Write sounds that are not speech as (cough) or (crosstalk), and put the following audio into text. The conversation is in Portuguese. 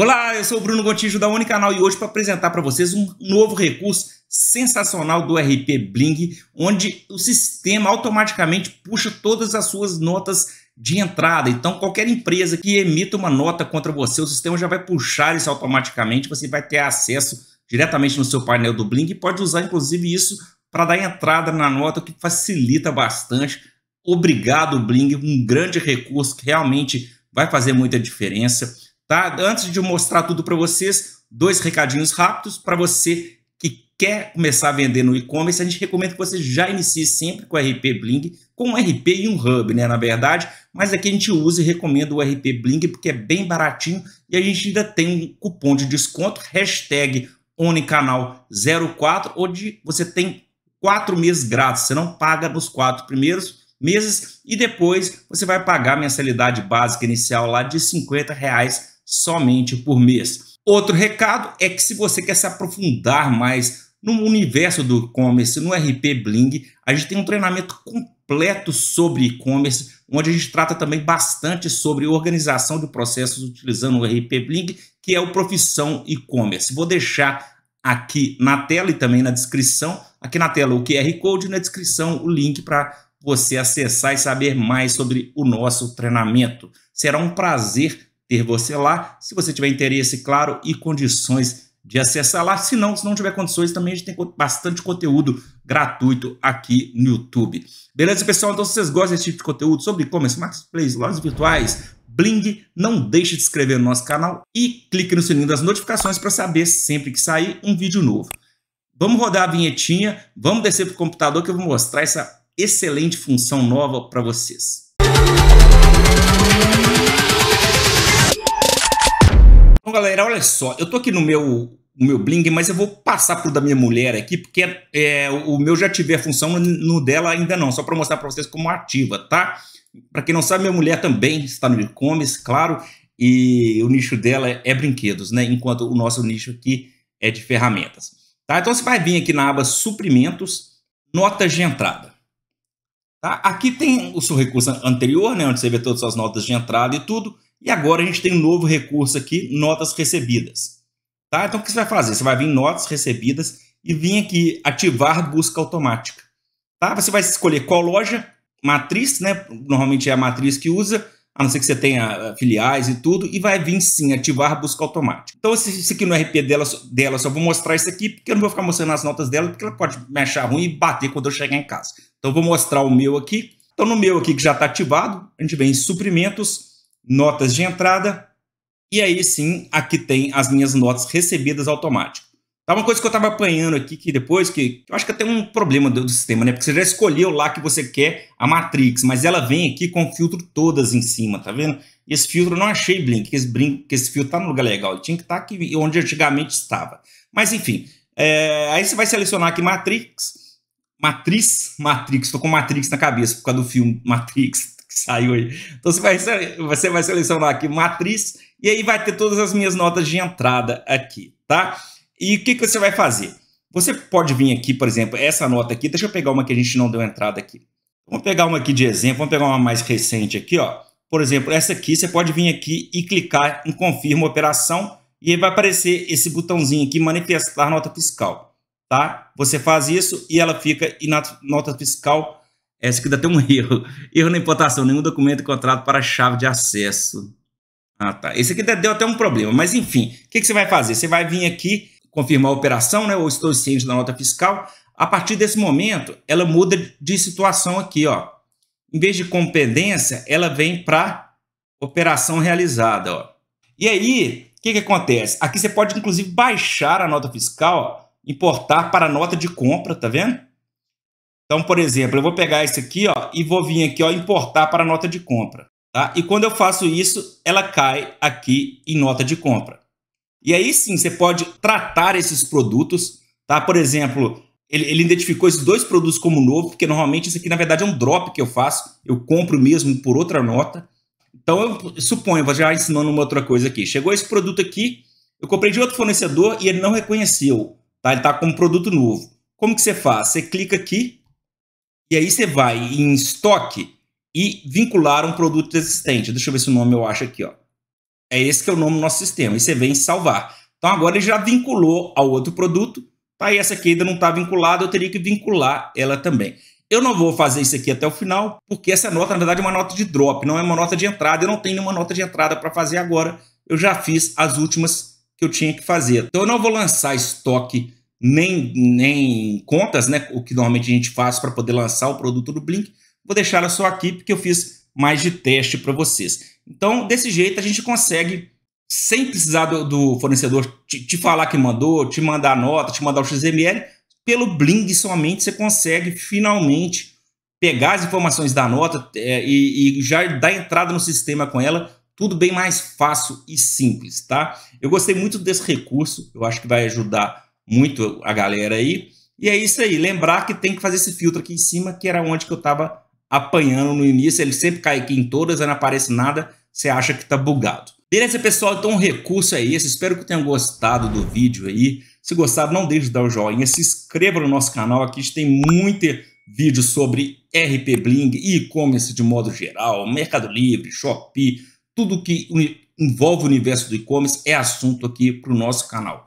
Olá, eu sou o Bruno Gontijo da Unicanal e hoje para apresentar para vocês um novo recurso sensacional do RP Bling, onde o sistema automaticamente puxa todas as suas notas de entrada. Então, qualquer empresa que emita uma nota contra você, o sistema já vai puxar isso automaticamente, você vai ter acesso diretamente no seu painel do Bling e pode usar inclusive isso para dar entrada na nota, o que facilita bastante. Obrigado, Bling, um grande recurso que realmente vai fazer muita diferença. Tá? Antes de eu mostrar tudo para vocês, dois recadinhos rápidos para você que quer começar a vender no e-commerce, a gente recomenda que você já inicie sempre com o RP Bling, com um RP e um Hub, né, na verdade, mas aqui a gente usa e recomenda o RP Bling porque é bem baratinho e a gente ainda tem um cupom de desconto, hashtag OniCanal04, onde você tem quatro meses grátis, você não paga nos quatro primeiros meses e depois você vai pagar a mensalidade básica inicial lá de 50 reais somente por mês. Outro recado é que se você quer se aprofundar mais no universo do e-commerce, no RP Bling, a gente tem um treinamento completo sobre e-commerce, onde a gente trata também bastante sobre organização de processos utilizando o RP Bling, que é o Profissão E-commerce. Vou deixar aqui na tela e também na descrição. Aqui na tela o QR Code, na descrição o link para você acessar e saber mais sobre o nosso treinamento. Será um prazer ter você lá, se você tiver interesse, claro, e condições de acessar lá. Se não, se não tiver condições, também a gente tem bastante conteúdo gratuito aqui no YouTube. Beleza, pessoal? Então, se vocês gostam desse tipo de conteúdo sobre e-commerce, marketplace, lojas virtuais, Bling, não deixe de se inscrever no nosso canal e clique no sininho das notificações para saber sempre que sair um vídeo novo. Vamos rodar a vinhetinha, vamos descer para o computador que eu vou mostrar essa excelente função nova para vocês. Música então, galera, olha só, eu tô aqui no meu, no meu bling, mas eu vou passar pro da minha mulher aqui, porque é, o meu já tiver função, no dela ainda não, só para mostrar para vocês como ativa, tá? Para quem não sabe, minha mulher também está no e-commerce, claro, e o nicho dela é brinquedos, né? Enquanto o nosso nicho aqui é de ferramentas. Tá? Então você vai vir aqui na aba suprimentos, notas de entrada. Tá? Aqui tem o seu recurso anterior, né? onde você vê todas as notas de entrada e tudo. E agora a gente tem um novo recurso aqui, notas recebidas. Tá? Então o que você vai fazer? Você vai vir em notas recebidas e vir aqui ativar busca automática. Tá? Você vai escolher qual loja, matriz, né? normalmente é a matriz que usa, a não ser que você tenha ah, filiais e tudo, e vai vir sim ativar busca automática. Então esse, aqui no RP dela, dela, só vou mostrar isso aqui, porque eu não vou ficar mostrando as notas dela, porque ela pode me achar ruim e bater quando eu chegar em casa. Então eu vou mostrar o meu aqui. Então no meu aqui que já está ativado, a gente vem em suprimentos, notas de entrada, e aí sim, aqui tem as minhas notas recebidas automáticas. Tá uma coisa que eu estava apanhando aqui, que depois, que eu acho que até um problema do, do, sistema, né? Porque você já escolheu lá que você quer a Matrix, mas ela vem aqui com o filtro todas em cima, tá vendo? Esse filtro eu não achei Blink, que esse, que esse filtro tá no lugar legal, ele tinha que estar tá aqui onde antigamente estava. Mas enfim, é, aí você vai selecionar aqui Matrix, matrix Matrix, tô com Matrix na cabeça por causa do filme Matrix, saiu aí. Então você vai, você vai selecionar aqui matriz e aí vai ter todas as minhas notas de entrada aqui, tá? E o que, que você vai fazer? Você pode vir aqui, por exemplo, essa nota aqui, deixa eu pegar uma que a gente não deu entrada aqui. Vamos pegar uma aqui de exemplo, vamos pegar uma mais recente aqui, ó. Por exemplo, essa aqui, você pode vir aqui e clicar em confirma operação e aí vai aparecer esse botãozinho aqui, manifestar nota fiscal, tá? Você faz isso e ela fica em nota fiscal essa é aqui dá até um (laughs) erro. Erro na importação. Nenhum documento encontrado para chave de acesso. Ah, tá. Esse aqui deu até um problema. Mas, enfim, o que, que você vai fazer? Você vai vir aqui, confirmar a operação, né? Ou estou ciente da nota fiscal. A partir desse momento, ela muda de situação aqui, ó. Em vez de competência, ela vem para operação realizada, ó. E aí, o que, que acontece? Aqui você pode, inclusive, baixar a nota fiscal, ó, importar para a nota de compra, tá vendo? Então, por exemplo, eu vou pegar esse aqui ó, e vou vir aqui ó, importar para nota de compra. Tá? E quando eu faço isso, ela cai aqui em nota de compra. E aí sim, você pode tratar esses produtos. Tá? Por exemplo, ele, ele identificou esses dois produtos como novo, porque normalmente isso aqui, na verdade, é um drop que eu faço. Eu compro mesmo por outra nota. Então, eu suponho, vou já ensinando uma outra coisa aqui. Chegou esse produto aqui, eu comprei de outro fornecedor e ele não reconheceu. Tá? Ele está como produto novo. Como que você faz? Você clica aqui, e aí você vai em estoque e vincular um produto existente. Deixa eu ver se o nome eu acho aqui, ó. É esse que é o nome do nosso sistema. E você vem salvar. Então agora ele já vinculou ao outro produto. Tá? E essa aqui ainda não está vinculada, eu teria que vincular ela também. Eu não vou fazer isso aqui até o final, porque essa nota, na verdade, é uma nota de drop, não é uma nota de entrada. Eu não tenho nenhuma nota de entrada para fazer agora. Eu já fiz as últimas que eu tinha que fazer. Então eu não vou lançar estoque nem, nem contas, né? O que normalmente a gente faz para poder lançar o produto do Blink. Vou deixar ela só aqui porque eu fiz mais de teste para vocês. Então, desse jeito a gente consegue, sem precisar do, do fornecedor te, te, falar que mandou, te mandar a nota, te mandar o XML, pelo Bling somente você consegue finalmente pegar as informações da nota é, e, e já dar entrada no sistema com ela tudo bem mais fácil e simples, tá? Eu gostei muito desse recurso, eu acho que vai ajudar muito a galera aí. E é isso aí, lembrar que tem que fazer esse filtro aqui em cima, que era onde que eu estava apanhando no início, ele sempre cai aqui em todas, não aparece nada, você acha que está bugado. Beleza, pessoal? Então o recurso é esse, espero que tenham gostado do vídeo aí. Se gostaram, não deixe de dar o um joinha, se inscreva no nosso canal, aqui a gente tem muito vídeo sobre RP Bling, e-commerce de modo geral, Mercado Livre, Shopee, tudo que envolve o universo do e-commerce é assunto aqui para o nosso canal.